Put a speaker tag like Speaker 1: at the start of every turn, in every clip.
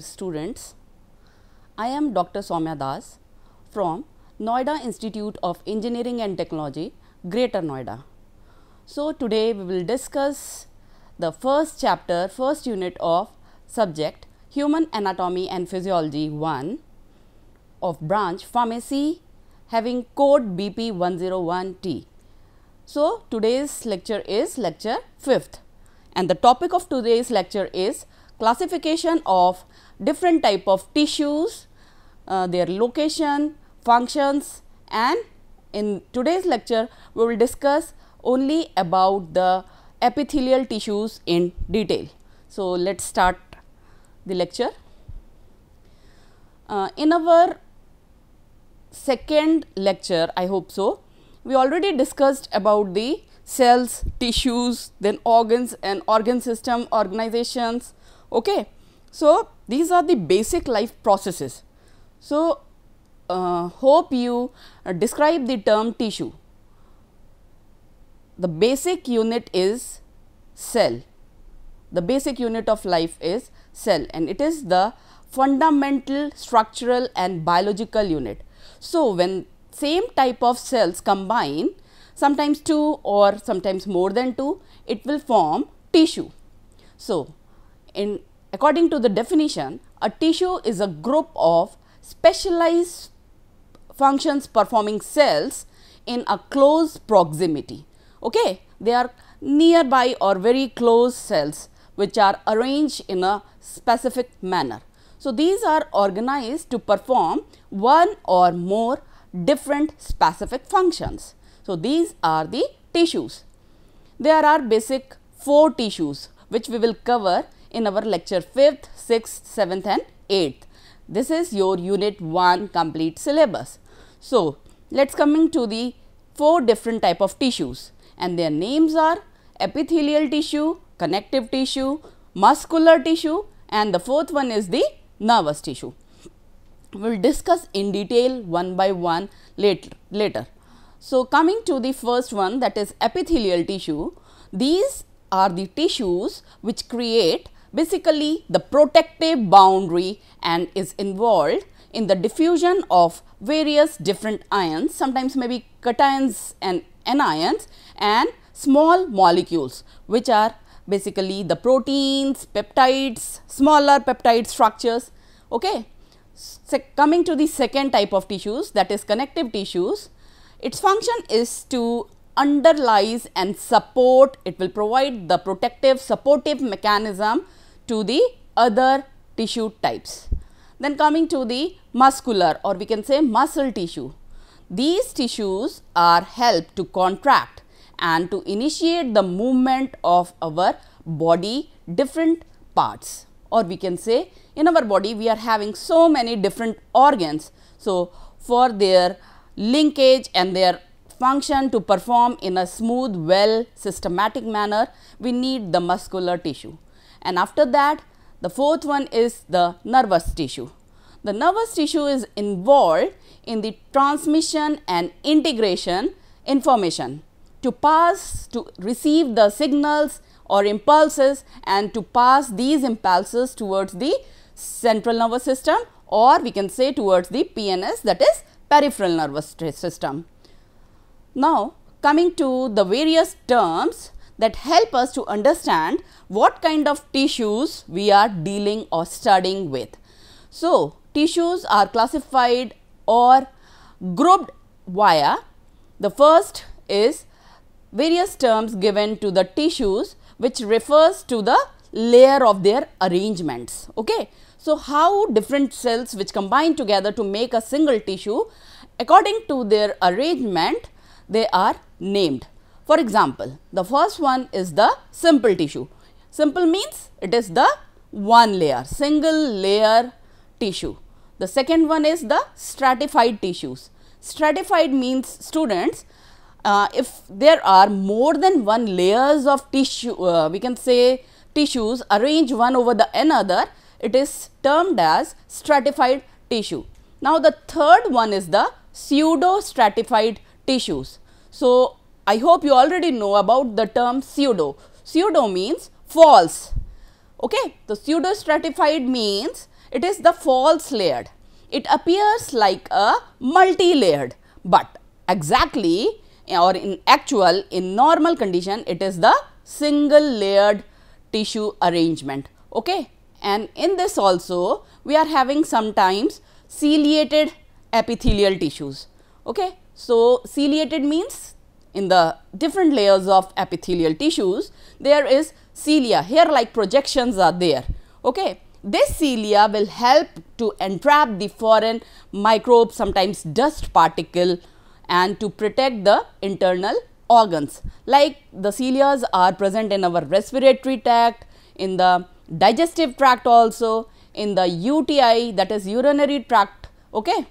Speaker 1: dear students. I am Dr. Soumya Das from Noida Institute of Engineering and Technology, Greater Noida. So, today we will discuss the first chapter, first unit of subject Human Anatomy and Physiology 1 of branch Pharmacy having code BP 101T. So, today's lecture is lecture 5th and the topic of today's lecture is classification of different type of tissues, uh, their location, functions and in today's lecture we will discuss only about the epithelial tissues in detail. So, let us start the lecture. Uh, in our second lecture, I hope so, we already discussed about the cells, tissues, then organs and organ system organizations. Okay. So, these are the basic life processes. So, uh, hope you uh, describe the term tissue. The basic unit is cell. The basic unit of life is cell and it is the fundamental structural and biological unit. So, when same type of cells combine sometimes two or sometimes more than two it will form tissue. So, in According to the definition, a tissue is a group of specialized functions performing cells in a close proximity. Okay? They are nearby or very close cells which are arranged in a specific manner. So, these are organized to perform one or more different specific functions. So, these are the tissues. There are basic four tissues which we will cover in our lecture 5th, 6th, 7th and 8th. This is your unit 1 complete syllabus. So, let us coming to the 4 different type of tissues and their names are epithelial tissue, connective tissue, muscular tissue and the fourth one is the nervous tissue. We will discuss in detail one by one later. later. So, coming to the first one that is epithelial tissue, these are the tissues which create Basically, the protective boundary and is involved in the diffusion of various different ions, sometimes maybe cations and anions and small molecules which are basically the proteins, peptides, smaller peptide structures. Okay. So, coming to the second type of tissues that is connective tissues, its function is to underlies and support, it will provide the protective supportive mechanism to the other tissue types. Then coming to the muscular or we can say muscle tissue. These tissues are helped to contract and to initiate the movement of our body different parts or we can say in our body we are having so many different organs. So, for their linkage and their function to perform in a smooth, well, systematic manner, we need the muscular tissue and after that the fourth one is the nervous tissue. The nervous tissue is involved in the transmission and integration information to pass to receive the signals or impulses and to pass these impulses towards the central nervous system or we can say towards the PNS that is peripheral nervous system. Now, coming to the various terms that help us to understand what kind of tissues we are dealing or studying with. So, tissues are classified or grouped via the first is various terms given to the tissues which refers to the layer of their arrangements. Okay. So, how different cells which combine together to make a single tissue according to their arrangement they are named. For example, the first one is the simple tissue. Simple means it is the one layer, single layer tissue. The second one is the stratified tissues. Stratified means students, uh, if there are more than one layers of tissue, uh, we can say tissues arranged one over the another, it is termed as stratified tissue. Now, the third one is the pseudo stratified tissues. So, I hope you already know about the term pseudo. Pseudo means false. Okay, the pseudo stratified means it is the false layered. It appears like a multi-layered, but exactly or in actual in normal condition it is the single layered tissue arrangement. Okay, and in this also we are having sometimes ciliated epithelial tissues. Okay, so ciliated means in the different layers of epithelial tissues, there is cilia, hair-like projections are there. Okay. This cilia will help to entrap the foreign microbes, sometimes dust particle and to protect the internal organs. Like the cilia are present in our respiratory tract, in the digestive tract also, in the UTI that is urinary tract. Okay.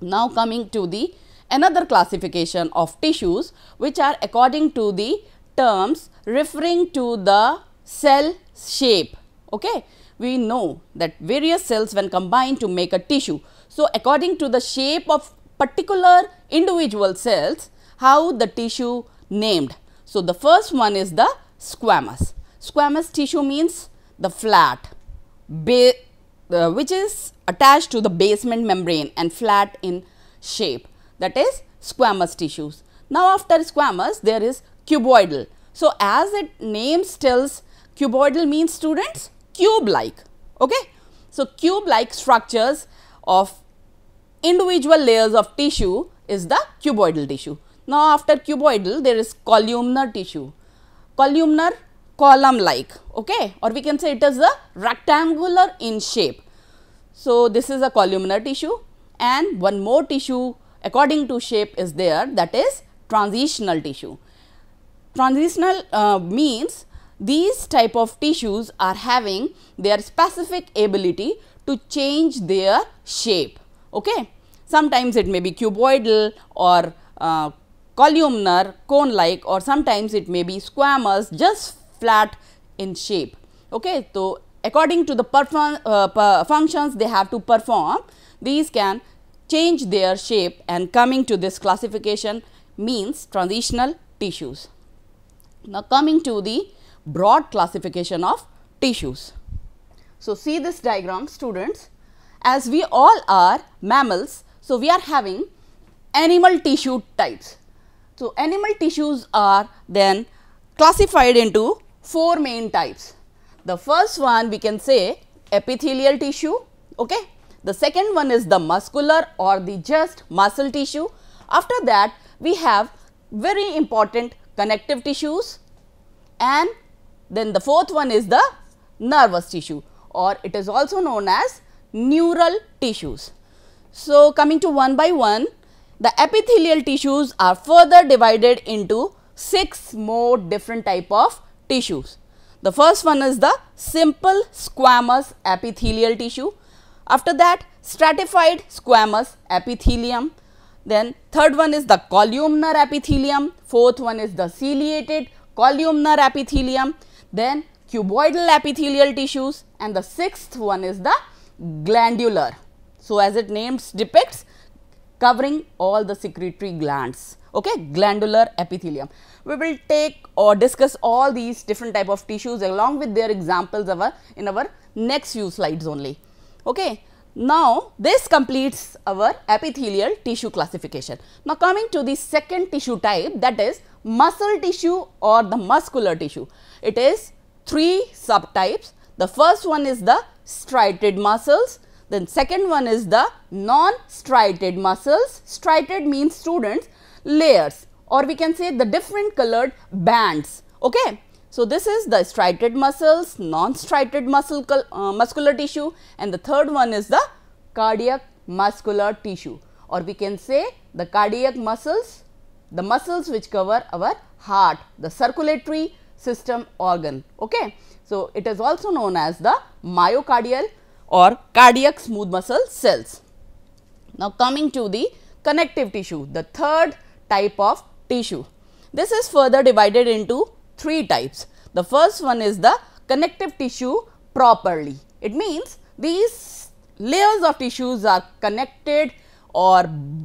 Speaker 1: Now coming to the another classification of tissues which are according to the terms referring to the cell shape. Okay? We know that various cells when combined to make a tissue. So, according to the shape of particular individual cells, how the tissue named. So, the first one is the squamous. Squamous tissue means the flat uh, which is attached to the basement membrane and flat in shape that is squamous tissues. Now after squamous there is cuboidal. So as it names tells cuboidal means students cube like okay. So cube like structures of individual layers of tissue is the cuboidal tissue. Now after cuboidal there is columnar tissue, columnar column like okay or we can say it is a rectangular in shape. So this is a columnar tissue and one more tissue according to shape is there that is transitional tissue. Transitional uh, means these type of tissues are having their specific ability to change their shape. Okay? Sometimes it may be cuboidal or uh, columnar cone like or sometimes it may be squamous just flat in shape. Okay? So, according to the perform, uh, functions they have to perform these can change their shape and coming to this classification means transitional tissues. Now, coming to the broad classification of tissues. So, see this diagram students as we all are mammals. So, we are having animal tissue types. So, animal tissues are then classified into four main types. The first one we can say epithelial tissue, okay, the second one is the muscular or the just muscle tissue. After that, we have very important connective tissues and then the fourth one is the nervous tissue or it is also known as neural tissues. So, coming to one by one, the epithelial tissues are further divided into six more different type of tissues. The first one is the simple squamous epithelial tissue. After that stratified squamous epithelium. Then third one is the columnar epithelium. Fourth one is the ciliated columnar epithelium. Then cuboidal epithelial tissues and the sixth one is the glandular. So, as it names depicts covering all the secretory glands okay glandular epithelium we will take or discuss all these different type of tissues along with their examples our in our next few slides only Okay. Now, this completes our epithelial tissue classification. Now, coming to the second tissue type that is muscle tissue or the muscular tissue. It is three subtypes. The first one is the striated muscles. Then second one is the non-striated muscles. Striated means students layers or we can say the different colored bands. Okay. So, this is the striated muscles, non-striated muscle, uh, muscular tissue and the third one is the cardiac muscular tissue or we can say the cardiac muscles, the muscles which cover our heart, the circulatory system organ. Okay. So, it is also known as the myocardial or cardiac smooth muscle cells. Now, coming to the connective tissue, the third type of tissue. This is further divided into three types. The first one is the connective tissue properly. It means these layers of tissues are connected or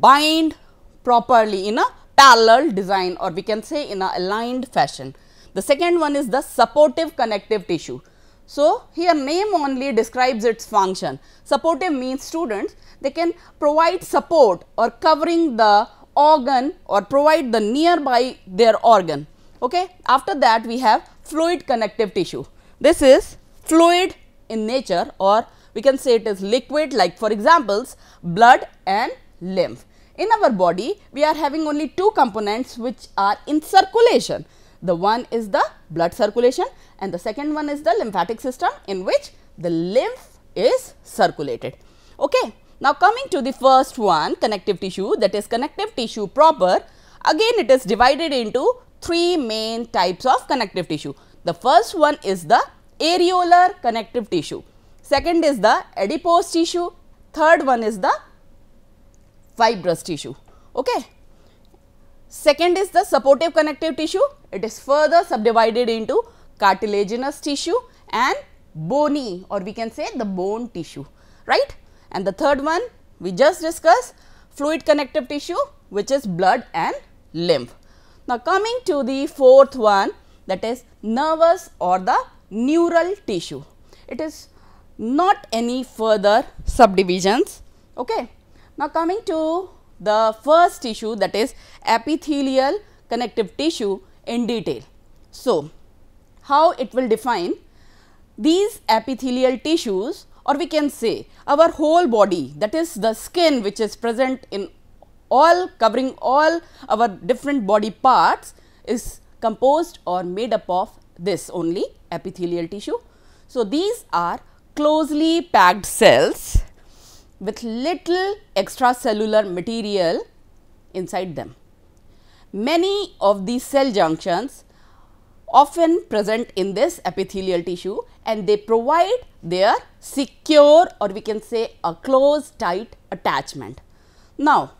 Speaker 1: bind properly in a parallel design or we can say in a aligned fashion. The second one is the supportive connective tissue. So, here name only describes its function. Supportive means students, they can provide support or covering the organ or provide the nearby their organ. Okay. After that we have fluid connective tissue. This is fluid in nature or we can say it is liquid like for examples blood and lymph. In our body we are having only two components which are in circulation. The one is the blood circulation and the second one is the lymphatic system in which the lymph is circulated. Okay. Now coming to the first one connective tissue that is connective tissue proper again it is divided into three main types of connective tissue. The first one is the areolar connective tissue, second is the adipose tissue, third one is the fibrous tissue. Okay. Second is the supportive connective tissue. It is further subdivided into cartilaginous tissue and bony or we can say the bone tissue, right. And the third one we just discussed fluid connective tissue which is blood and lymph. Now, coming to the fourth one that is nervous or the neural tissue. It is not any further subdivisions. Okay. Now, coming to the first tissue that is epithelial connective tissue in detail. So, how it will define these epithelial tissues or we can say our whole body that is the skin which is present in all covering all our different body parts is composed or made up of this only epithelial tissue. So, these are closely packed cells with little extracellular material inside them. Many of these cell junctions often present in this epithelial tissue and they provide their secure or we can say a close tight attachment. Now,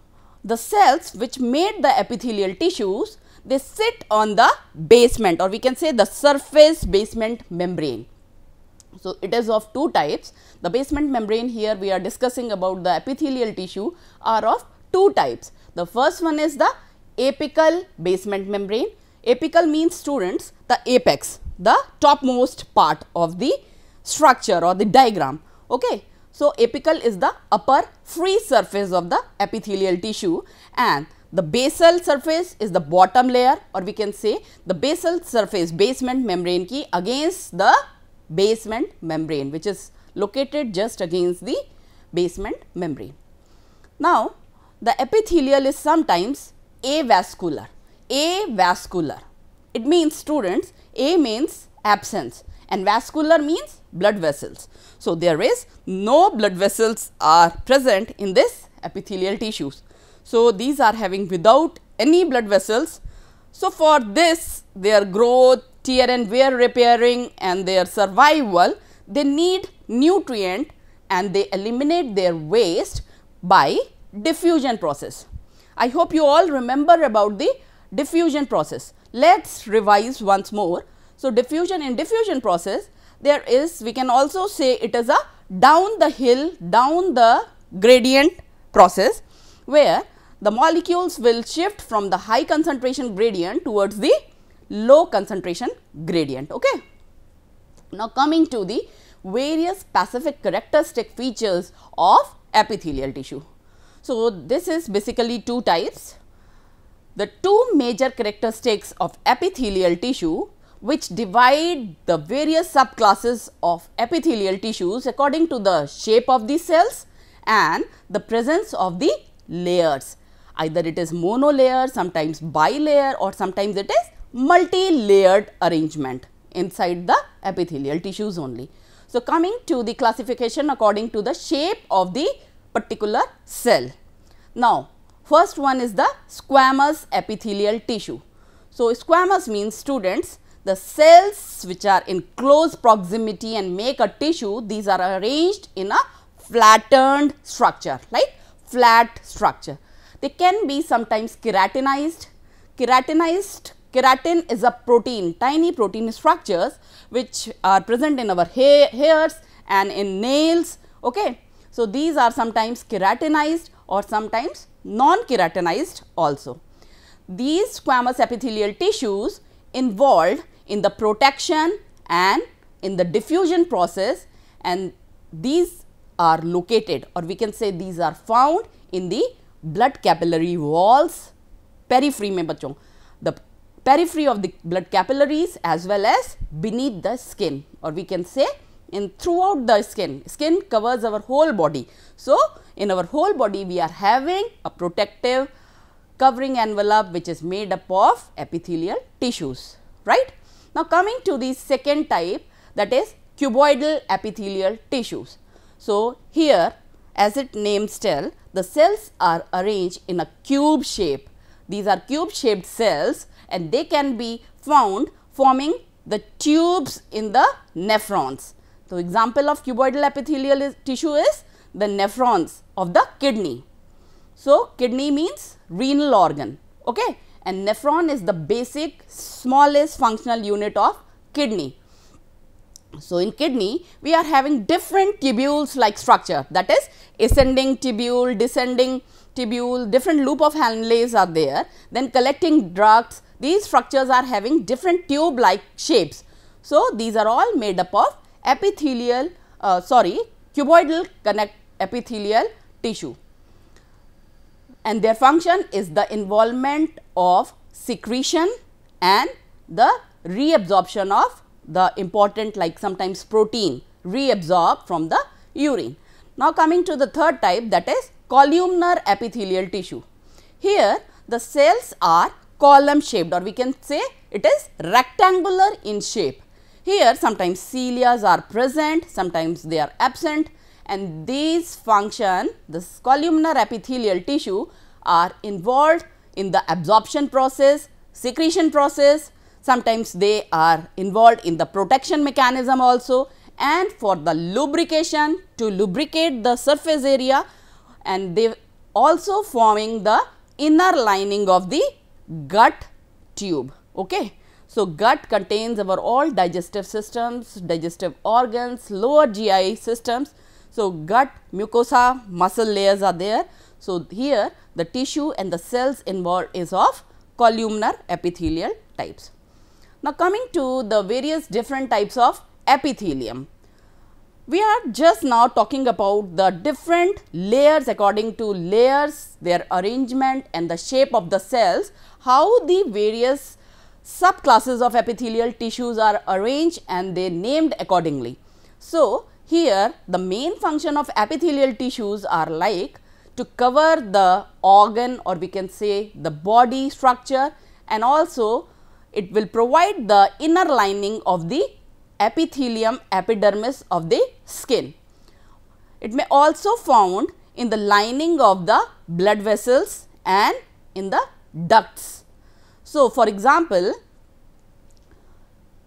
Speaker 1: the cells which made the epithelial tissues, they sit on the basement or we can say the surface basement membrane. So, it is of two types. The basement membrane here we are discussing about the epithelial tissue are of two types. The first one is the apical basement membrane. Apical means students the apex, the topmost part of the structure or the diagram. Okay. So, apical is the upper free surface of the epithelial tissue and the basal surface is the bottom layer or we can say the basal surface basement membrane ki against the basement membrane which is located just against the basement membrane. Now, the epithelial is sometimes avascular. Avascular. It means students, A means absence and vascular means blood vessels. So, there is no blood vessels are present in this epithelial tissues. So, these are having without any blood vessels. So, for this their growth, tear and wear repairing and their survival, they need nutrient and they eliminate their waste by diffusion process. I hope you all remember about the diffusion process. Let us revise once more so, diffusion in diffusion process there is we can also say it is a down the hill down the gradient process where the molecules will shift from the high concentration gradient towards the low concentration gradient. Okay. Now, coming to the various specific characteristic features of epithelial tissue. So, this is basically two types. The two major characteristics of epithelial tissue which divide the various subclasses of epithelial tissues according to the shape of the cells and the presence of the layers. Either it is monolayer, sometimes bilayer or sometimes it is multi-layered arrangement inside the epithelial tissues only. So, coming to the classification according to the shape of the particular cell. Now, first one is the squamous epithelial tissue. So, squamous means students the cells which are in close proximity and make a tissue, these are arranged in a flattened structure, like flat structure. They can be sometimes keratinized. Keratinized, keratin is a protein, tiny protein structures which are present in our ha hairs and in nails. Okay. So, these are sometimes keratinized or sometimes non-keratinized also. These squamous epithelial tissues involved in the protection and in the diffusion process and these are located or we can say these are found in the blood capillary walls periphery mein bachon the periphery of the blood capillaries as well as beneath the skin or we can say in throughout the skin skin covers our whole body so in our whole body we are having a protective covering envelope which is made up of epithelial tissues right now, coming to the second type that is cuboidal epithelial tissues. So, here as it names tell the cells are arranged in a cube shape. These are cube shaped cells and they can be found forming the tubes in the nephrons. So, example of cuboidal epithelial is, tissue is the nephrons of the kidney. So, kidney means renal organ. Okay and nephron is the basic smallest functional unit of kidney. So, in kidney we are having different tubules like structure that is ascending tubule, descending tubule, different loop of Henle's are there, then collecting ducts, these structures are having different tube like shapes. So, these are all made up of epithelial uh, sorry cuboidal connect epithelial tissue and their function is the involvement of secretion and the reabsorption of the important like sometimes protein reabsorb from the urine. Now, coming to the third type that is columnar epithelial tissue. Here the cells are column shaped or we can say it is rectangular in shape. Here sometimes cilia are present, sometimes they are absent, and these function this columnar epithelial tissue are involved in the absorption process, secretion process, sometimes they are involved in the protection mechanism also and for the lubrication to lubricate the surface area and they also forming the inner lining of the gut tube. Okay. So, gut contains our all digestive systems, digestive organs, lower GI systems so, gut, mucosa, muscle layers are there. So, here the tissue and the cells involved is of columnar epithelial types. Now, coming to the various different types of epithelium. We are just now talking about the different layers according to layers, their arrangement and the shape of the cells, how the various subclasses of epithelial tissues are arranged and they named accordingly. So, here the main function of epithelial tissues are like to cover the organ or we can say the body structure and also it will provide the inner lining of the epithelium epidermis of the skin. It may also found in the lining of the blood vessels and in the ducts. So, for example,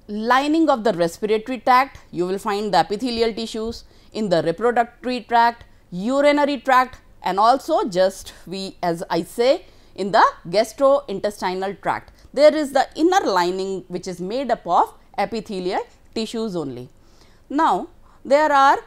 Speaker 1: lining of the respiratory tract, you will find the epithelial tissues, in the reproductory tract, urinary tract and also just we as I say in the gastrointestinal tract. There is the inner lining which is made up of epithelial tissues only. Now, there are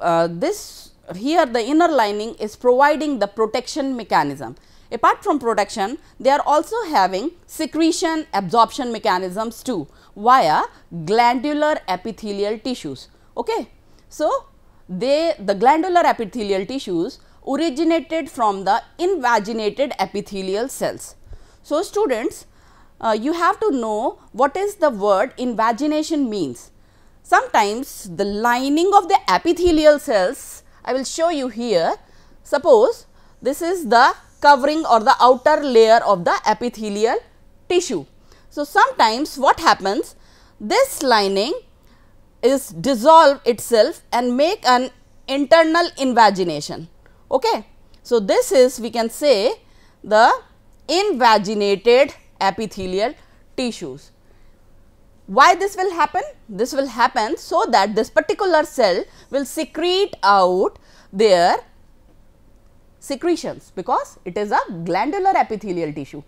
Speaker 1: uh, this here the inner lining is providing the protection mechanism. Apart from protection, they are also having secretion absorption mechanisms too via glandular epithelial tissues. Okay? So, they the glandular epithelial tissues originated from the invaginated epithelial cells. So, students uh, you have to know what is the word invagination means. Sometimes the lining of the epithelial cells I will show you here. Suppose this is the covering or the outer layer of the epithelial tissue. So, sometimes what happens this lining is dissolve itself and make an internal invagination. Okay. So, this is we can say the invaginated epithelial tissues. Why this will happen? This will happen so that this particular cell will secrete out their secretions because it is a glandular epithelial tissue.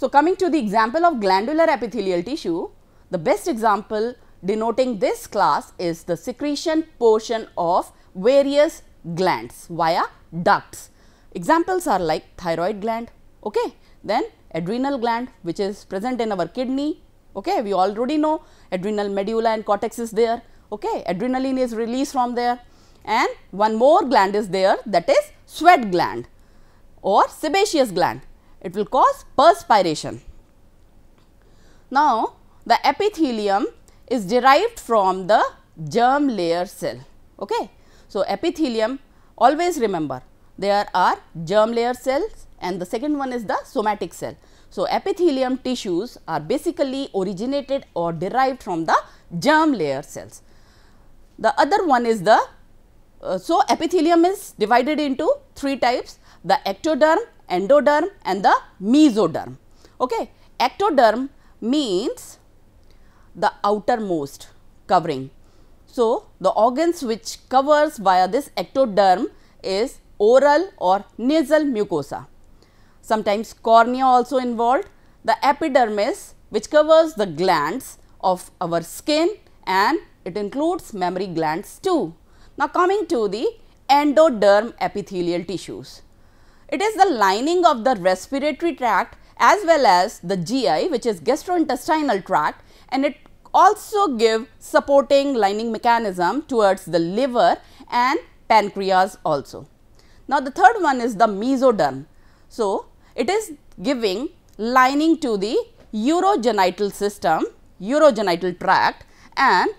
Speaker 1: So, coming to the example of glandular epithelial tissue, the best example denoting this class is the secretion portion of various glands via ducts. Examples are like thyroid gland, okay? then adrenal gland which is present in our kidney, okay? we already know adrenal medulla and cortex is there, okay? adrenaline is released from there and one more gland is there that is sweat gland or sebaceous gland it will cause perspiration. Now, the epithelium is derived from the germ layer cell. Okay? So, epithelium always remember there are germ layer cells and the second one is the somatic cell. So, epithelium tissues are basically originated or derived from the germ layer cells. The other one is the, uh, so epithelium is divided into three types, the ectoderm, endoderm and the mesoderm. Okay. Ectoderm means the outermost covering. So, the organs which covers via this ectoderm is oral or nasal mucosa. Sometimes cornea also involved. The epidermis which covers the glands of our skin and it includes mammary glands too. Now, coming to the endoderm epithelial tissues. It is the lining of the respiratory tract as well as the GI which is gastrointestinal tract and it also give supporting lining mechanism towards the liver and pancreas also. Now, the third one is the mesoderm. So, it is giving lining to the urogenital system, urogenital tract and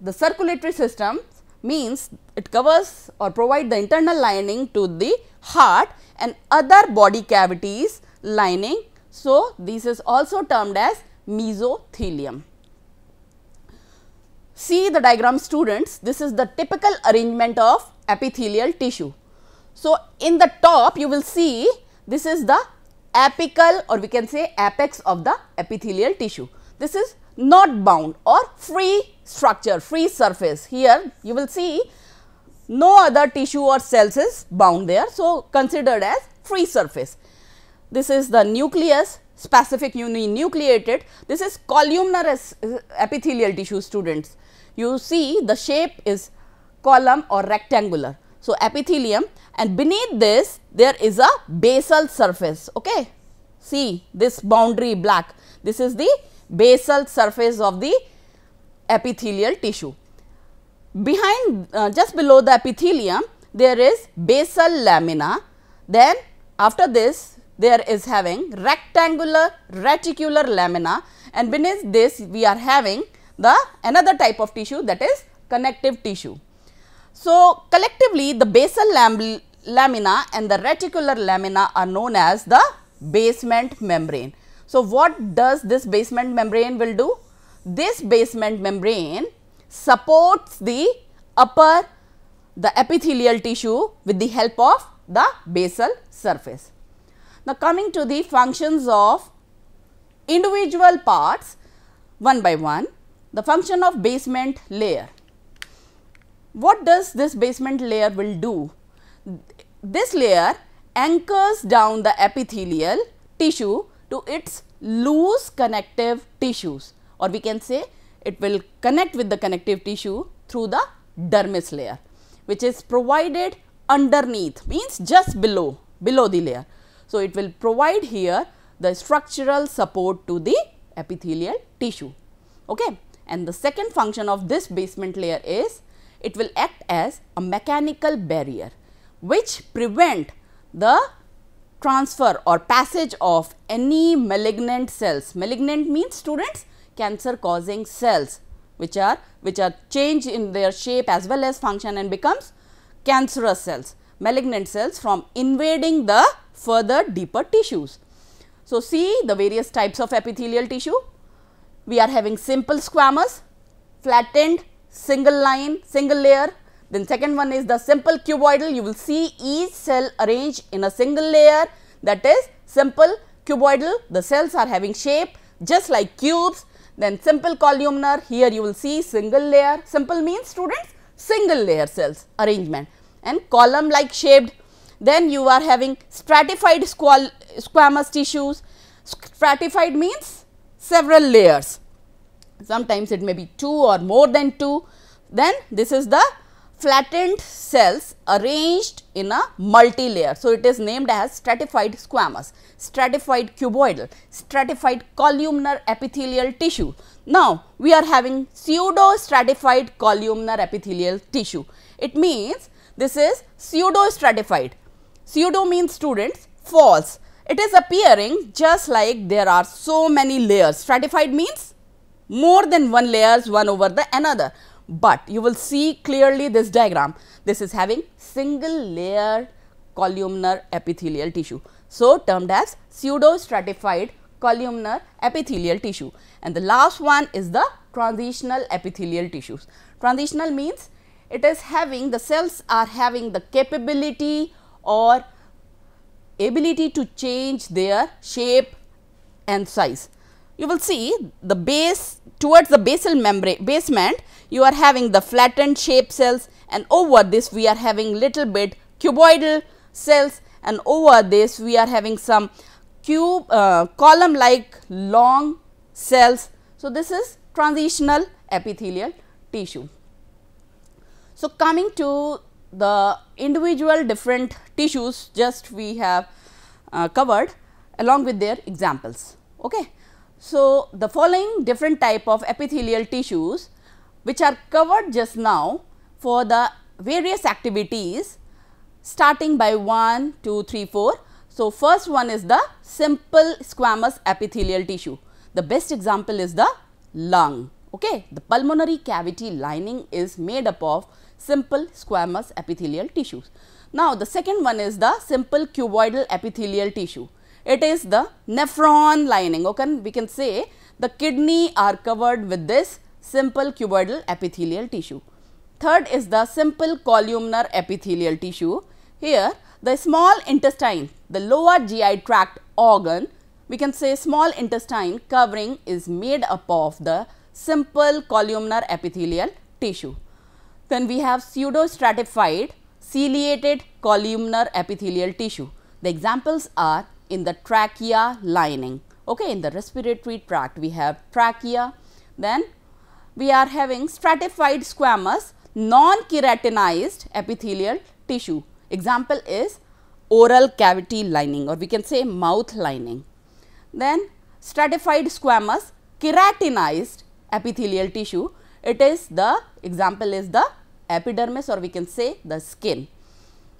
Speaker 1: the circulatory system means it covers or provide the internal lining to the heart and other body cavities lining. So, this is also termed as mesothelium. See the diagram students, this is the typical arrangement of epithelial tissue. So, in the top you will see this is the apical or we can say apex of the epithelial tissue. This is not bound or free structure, free surface. Here you will see no other tissue or cells is bound there. So, considered as free surface. This is the nucleus specific uninucleated. This is columnar uh, epithelial tissue students. You see the shape is column or rectangular. So, epithelium and beneath this there is a basal surface. Okay. See this boundary black. This is the basal surface of the epithelial tissue. Behind uh, just below the epithelium there is basal lamina then after this there is having rectangular reticular lamina and beneath this we are having the another type of tissue that is connective tissue. So, collectively the basal lam lamina and the reticular lamina are known as the basement membrane. So, what does this basement membrane will do? This basement membrane supports the upper the epithelial tissue with the help of the basal surface. Now, coming to the functions of individual parts one by one, the function of basement layer. What does this basement layer will do? This layer anchors down the epithelial tissue to its loose connective tissues or we can say it will connect with the connective tissue through the dermis layer which is provided underneath means just below below the layer. So, it will provide here the structural support to the epithelial tissue. Okay. And the second function of this basement layer is it will act as a mechanical barrier which prevent the transfer or passage of any malignant cells. Malignant means students cancer causing cells which are which are changed in their shape as well as function and becomes cancerous cells, malignant cells from invading the further deeper tissues. So, see the various types of epithelial tissue. We are having simple squamous, flattened, single line, single layer, then second one is the simple cuboidal. You will see each cell arranged in a single layer that is simple cuboidal. The cells are having shape just like cubes. Then simple columnar here you will see single layer. Simple means students single layer cells arrangement and column like shaped. Then you are having stratified squamous tissues. Stratified means several layers. Sometimes it may be two or more than two. Then this is the flattened cells arranged in a multilayer. So, it is named as stratified squamous, stratified cuboidal, stratified columnar epithelial tissue. Now, we are having pseudo stratified columnar epithelial tissue. It means this is pseudo stratified. Pseudo means students false. It is appearing just like there are so many layers. Stratified means more than one layers one over the another but you will see clearly this diagram. This is having single layer columnar epithelial tissue. So, termed as pseudo stratified columnar epithelial tissue and the last one is the transitional epithelial tissues. Transitional means it is having the cells are having the capability or ability to change their shape and size. You will see the base towards the basal membrane basement you are having the flattened shape cells and over this we are having little bit cuboidal cells and over this we are having some cube uh, column like long cells. So, this is transitional epithelial tissue. So, coming to the individual different tissues just we have uh, covered along with their examples. Okay. So, the following different type of epithelial tissues which are covered just now for the various activities starting by 1, 2, 3, 4. So, first one is the simple squamous epithelial tissue. The best example is the lung. Okay. The pulmonary cavity lining is made up of simple squamous epithelial tissues. Now, the second one is the simple cuboidal epithelial tissue. It is the nephron lining. Okay. We can say the kidney are covered with this simple cuboidal epithelial tissue. Third is the simple columnar epithelial tissue. Here the small intestine, the lower GI tract organ, we can say small intestine covering is made up of the simple columnar epithelial tissue. Then we have pseudostratified ciliated columnar epithelial tissue. The examples are in the trachea lining. Okay, in the respiratory tract we have trachea, then we are having stratified squamous non-keratinized epithelial tissue. Example is oral cavity lining or we can say mouth lining. Then stratified squamous keratinized epithelial tissue. It is the example is the epidermis or we can say the skin.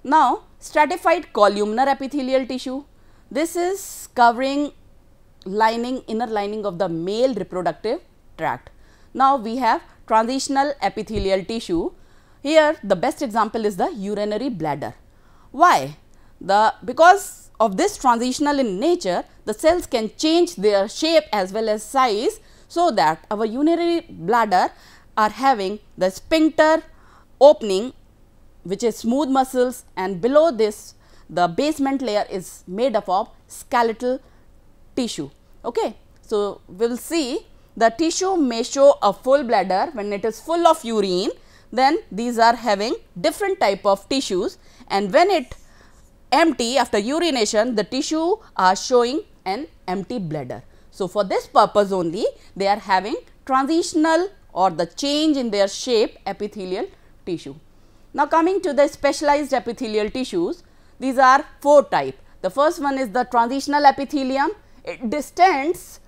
Speaker 1: Now stratified columnar epithelial tissue. This is covering lining inner lining of the male reproductive tract. Now, we have transitional epithelial tissue. Here, the best example is the urinary bladder. Why? The Because of this transitional in nature, the cells can change their shape as well as size so that our urinary bladder are having the sphincter opening which is smooth muscles and below this the basement layer is made up of skeletal tissue. Okay. So, we will see the tissue may show a full bladder when it is full of urine then these are having different type of tissues and when it empty after urination the tissue are showing an empty bladder. So, for this purpose only they are having transitional or the change in their shape epithelial tissue. Now, coming to the specialized epithelial tissues these are four type. The first one is the transitional epithelium it distends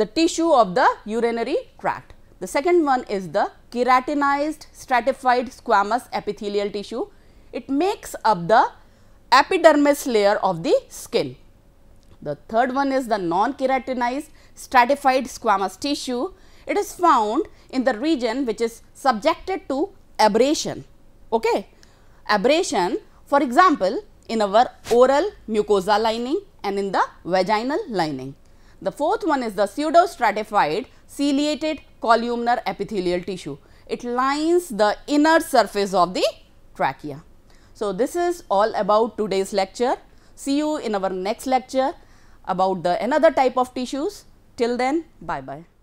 Speaker 1: the tissue of the urinary tract. The second one is the keratinized stratified squamous epithelial tissue. It makes up the epidermis layer of the skin. The third one is the non-keratinized stratified squamous tissue. It is found in the region which is subjected to abrasion. Okay? Abrasion, for example, in our oral mucosa lining and in the vaginal lining. The fourth one is the pseudostratified ciliated columnar epithelial tissue. It lines the inner surface of the trachea. So, this is all about today's lecture. See you in our next lecture about the another type of tissues. Till then, bye-bye.